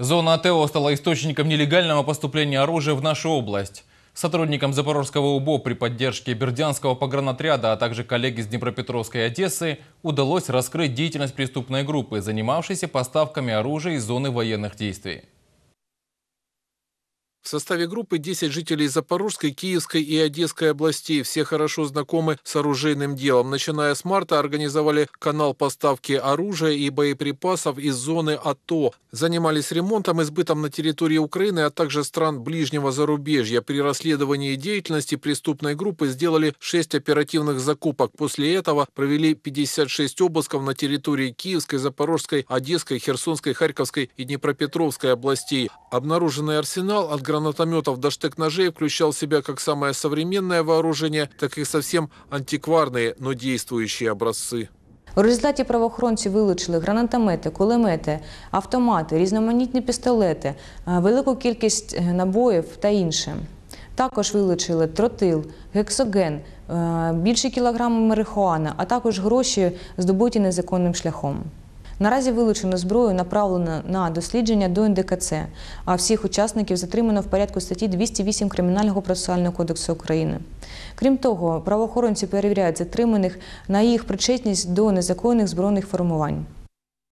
Зона АТО стала источником нелегального поступления оружия в нашу область. Сотрудникам Запорожского УБО при поддержке Бердянского погранотряда, а также коллег из Днепропетровской Одессы удалось раскрыть деятельность преступной группы, занимавшейся поставками оружия из зоны военных действий. В составе группы 10 жителей Запорожской, Киевской и Одесской областей. Все хорошо знакомы с оружейным делом. Начиная с марта организовали канал поставки оружия и боеприпасов из зоны АТО. Занимались ремонтом и сбытом на территории Украины, а также стран ближнего зарубежья. При расследовании деятельности преступной группы сделали 6 оперативных закупок. После этого провели 56 обысков на территории Киевской, Запорожской, Одесской, Херсонской, Харьковской и Днепропетровской областей. Обнаруженный арсенал от гранатометов до штык-ножей включал в себя как самое современное вооружение, так и совсем антикварные, но действующие образцы. У результаті правоохоронці вилучили гранатомети, кулемети, автомати, різноманітні пістолети, е, велику кількість е, набоїв та інше. Також вилучили тротил, гексоген, е, більше кілограми марихуана, а також гроші, здобуті незаконним шляхом. Наразі вилучено зброю направлено на дослідження до НДКЦ, а всіх учасників затримано в порядку статті 208 Кримінального процесуального кодексу України. Крім того, правоохоронці перевіряють затриманих на їх причетність до незаконних збройних формувань.